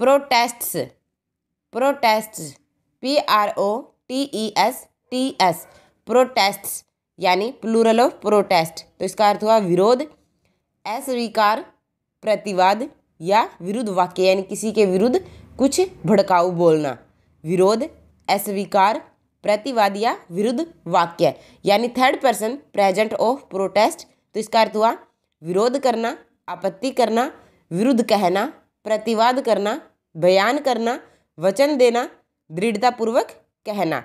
protests protests P R O T E S T S protests यानी plural of protest तो इसका अर्थ हुआ विरोध अस्वीकार प्रतिवाद या विरुद्ध वाक्य यानी किसी के विरुद्ध कुछ भड़काऊ बोलना विरोध अस्वीकार प्रतिवाद या विरुद्ध वाक्य यानी third person present of protest तो इसका अर्थ हुआ विरोध करना आपत्ति करना विरुद्ध कहना प्रतिवाद करना बयान करना वचन देना दृढ़तापूर्वक कहना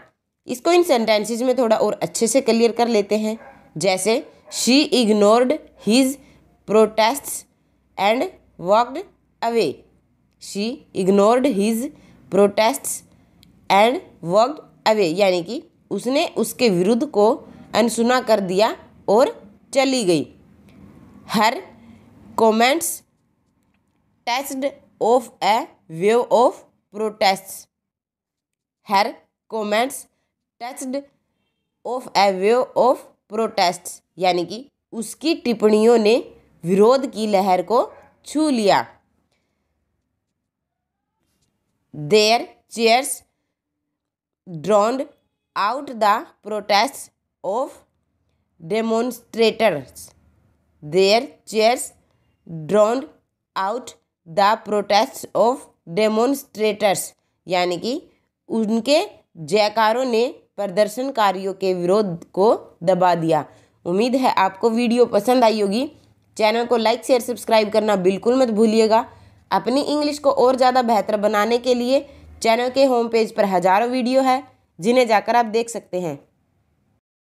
इसको इन सेंटेंसेज में थोड़ा और अच्छे से क्लियर कर लेते हैं जैसे she ignored his protests and walked away she ignored his protests and walked away यानी कि उसने उसके विरुद्ध को अनसुना कर दिया और चली गई her comments test of a wave of protest her comments test of a wave of protest यानी कि उसकी टिप्पणियों ने विरोध की लहर को छू लिया their cheers drowned out the protest of demonstrators their cheers drowned out the protest of demonstrators यानी कि उनके जयकारों ने प्रदर्शनकारियों के विरोध को दबा दिया उम्मीद है आपको वीडियो पसंद आई होगी चैनल को लाइक शेयर सब्सक्राइब करना बिल्कुल मत भूलिएगा अपनी इंग्लिश को और ज़्यादा बेहतर बनाने के लिए चैनल के होम पेज पर हज़ारों वीडियो है जिन्हें जाकर आप देख सकते हैं